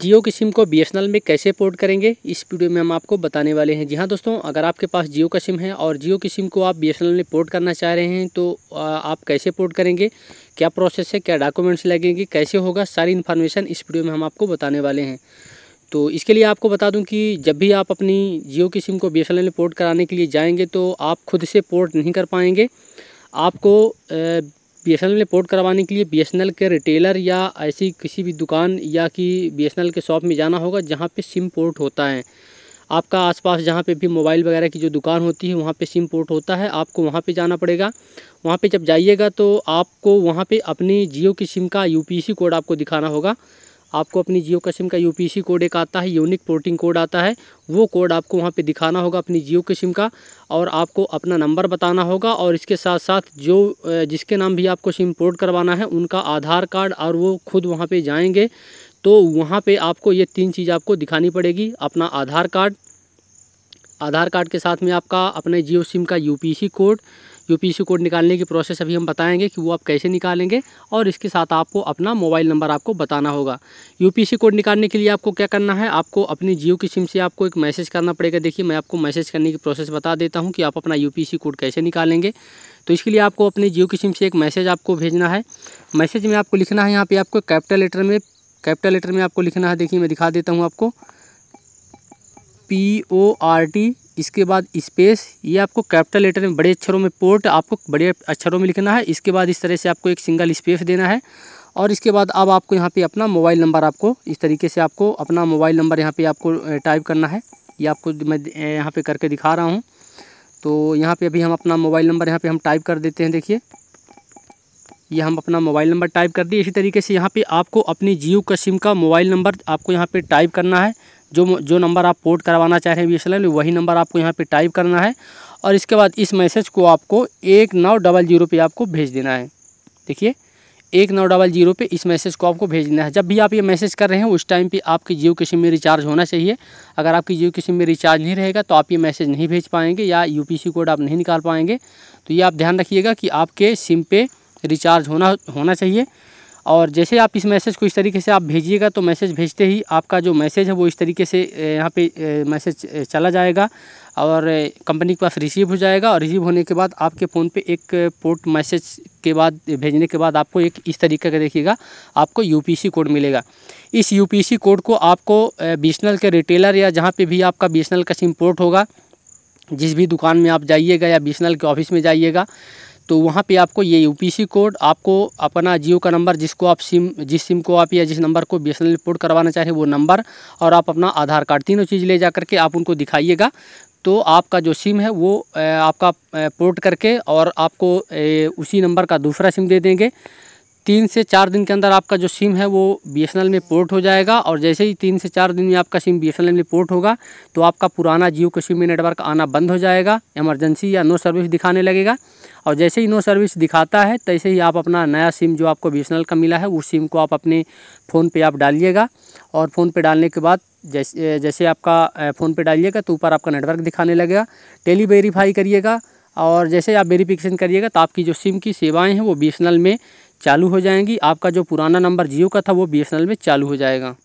जियो की सिम को बी में कैसे पोर्ट करेंगे इस वीडियो में हम आपको बताने वाले हैं जी हाँ दोस्तों अगर आपके पास जियो का सिम है और जियो की सिम को आप बी में पोर्ट करना चाह रहे हैं तो आप कैसे पोर्ट करेंगे क्या प्रोसेस है क्या डॉक्यूमेंट्स लगेंगे कैसे होगा सारी इन्फॉर्मेशन इस वीडियो में हम आपको बताने वाले हैं तो इसके लिए आपको बता दूं कि जब भी आप अपनी जियो की सिम को बी में पोर्ट कराने के लिए जाएंगे तो आप खुद से पोर्ट नहीं कर पाएंगे आपको बी एस में पोर्ट करवाने के लिए बी के रिटेलर या ऐसी किसी भी दुकान या कि बी के शॉप में जाना होगा जहाँ पर सिम पोर्ट होता है आपका आसपास जहाँ पे भी मोबाइल वगैरह की जो दुकान होती है वहाँ पे सिम पोर्ट होता है आपको वहाँ पे जाना पड़ेगा वहाँ पे जब जाइएगा तो आपको वहाँ पे अपनी जियो की सिम का यूपीसी कोड आपको दिखाना होगा आपको अपनी जियो का सिम का यू कोड एक आता है यूनिक पोर्टिंग कोड आता है वो कोड आपको वहाँ पे दिखाना होगा अपनी जियो के सिम का और आपको अपना नंबर बताना होगा और इसके साथ साथ जो जिसके नाम भी आपको सिम पोर्ट करवाना है उनका आधार कार्ड और वो खुद वहाँ पर जाएँगे तो वहाँ पर आपको ये तीन चीज़ आपको दिखानी पड़ेगी अपना आधार कार्ड आधार कार्ड के साथ में आपका अपने जियो सिम का यू कोड यूपीसी कोड निकालने की प्रोसेस अभी हम बताएंगे कि वो आप कैसे निकालेंगे और इसके साथ आपको अपना मोबाइल नंबर आपको बताना होगा यू कोड निकालने के लिए आपको क्या करना है आपको अपनी जियो की सिम से आपको एक मैसेज करना पड़ेगा देखिए मैं आपको मैसेज करने की प्रोसेस बता देता हूँ कि आप अपना यू कोड कैसे निकालेंगे तो इसके लिए आपको अपनी जियो की सिम से एक मैसेज आपको भेजना है मैसेज में आपको लिखना है यहाँ पर आपको कैपिटल लेटर में कैपिटल लेटर में आपको लिखना है देखिए मैं दिखा देता हूँ आपको पी ओ आर टी इसके बाद स्पेस ये आपको कैपिटल लेटर में बड़े अक्षरों में पोर्ट आपको बड़े अक्षरों में लिखना है इसके बाद इस तरह से आपको एक सिंगल स्पेस देना है और इसके बाद अब आपको यहाँ पे अपना मोबाइल नंबर आपको इस तरीके से आपको अपना मोबाइल नंबर यहाँ पे आपको टाइप करना है ये आपको मैं यहाँ पे करके दिखा रहा हूँ तो यहाँ पे अभी हम अपना मोबाइल नंबर यहाँ पे हम टाइप कर देते हैं देखिए ये हम अपना मोबाइल नंबर टाइप कर दिए इसी तरीके से यहाँ पर आपको अपनी जियो का सिम का मोबाइल नंबर आपको यहाँ पर टाइप करना है जो जो नंबर आप पोर्ट करवाना चाह रहे हैं बी वही नंबर आपको यहाँ पर टाइप करना है और इसके बाद इस मैसेज को आपको एक नौ डबल जीरो पर आपको भेज देना है देखिए एक नौ डबल जीरो पे इस मैसेज को आपको भेज देना है जब भी आप ये मैसेज कर रहे हैं उस टाइम पे आपकी जियो के सिम में रिचार्ज होना चाहिए अगर आपकी जियो के सिम में रिचार्ज नहीं रहेगा तो आप ये मैसेज नहीं भेज पाएंगे या सी कोड आप नहीं निकाल पाएंगे तो ये आप ध्यान रखिएगा कि आपके सिम पे रिचार्ज होना होना चाहिए और जैसे आप इस मैसेज को इस तरीके से आप भेजिएगा तो मैसेज भेजते ही आपका जो मैसेज है वो इस तरीके से यहाँ पे मैसेज चला जाएगा और कंपनी के पास रिसीव हो जाएगा और रिसीव होने के बाद आपके फ़ोन पे एक पोर्ट मैसेज के बाद भेजने के बाद आपको एक इस तरीके का देखिएगा आपको यूपीसी कोड मिलेगा इस यू कोड को आपको बी के रिटेलर या जहाँ पर भी आपका बी का सिम पोर्ट होगा जिस भी दुकान में आप जाइएगा या बी के ऑफिस में जाइएगा तो वहाँ पे आपको ये यूपीसी कोड आपको अपना जियो का नंबर जिसको आप सिम जिस सिम को आप या जिस नंबर को बी एस पोर्ट करवाना चाहें वो नंबर और आप अपना आधार कार्ड तीनों चीज़ ले जा करके आप उनको दिखाइएगा तो आपका जो सिम है वो आपका पोर्ट करके और आपको उसी नंबर का दूसरा सिम दे देंगे तीन से चार दिन के अंदर आपका जो सिम है वो बी में पोर्ट हो जाएगा और जैसे ही तीन से चार दिन में आपका सिम बी में पोर्ट होगा तो आपका पुराना जियो के सिम में नेटवर्क आना बंद हो जाएगा एमरजेंसी या नो सर्विस दिखाने लगेगा और जैसे ही नो सर्विस दिखाता है तैसे ही आप अपना नया सिम जो आपको बी का मिला है उस सिम को आप अपने फ़ोन पे आप डालिएगा और फ़ोन पे डालने के बाद जैसे जैसे आपका फ़ोन पे डालिएगा तो ऊपर आपका नेटवर्क दिखाने लगेगा टेली वेरीफाई करिएगा और जैसे आप वेरीफिकेशन करिएगा तो आपकी जो सिम की सेवाएँ हैं वो बी में चालू हो जाएंगी आपका जो पुराना नंबर जियो का था वो बी में चालू हो जाएगा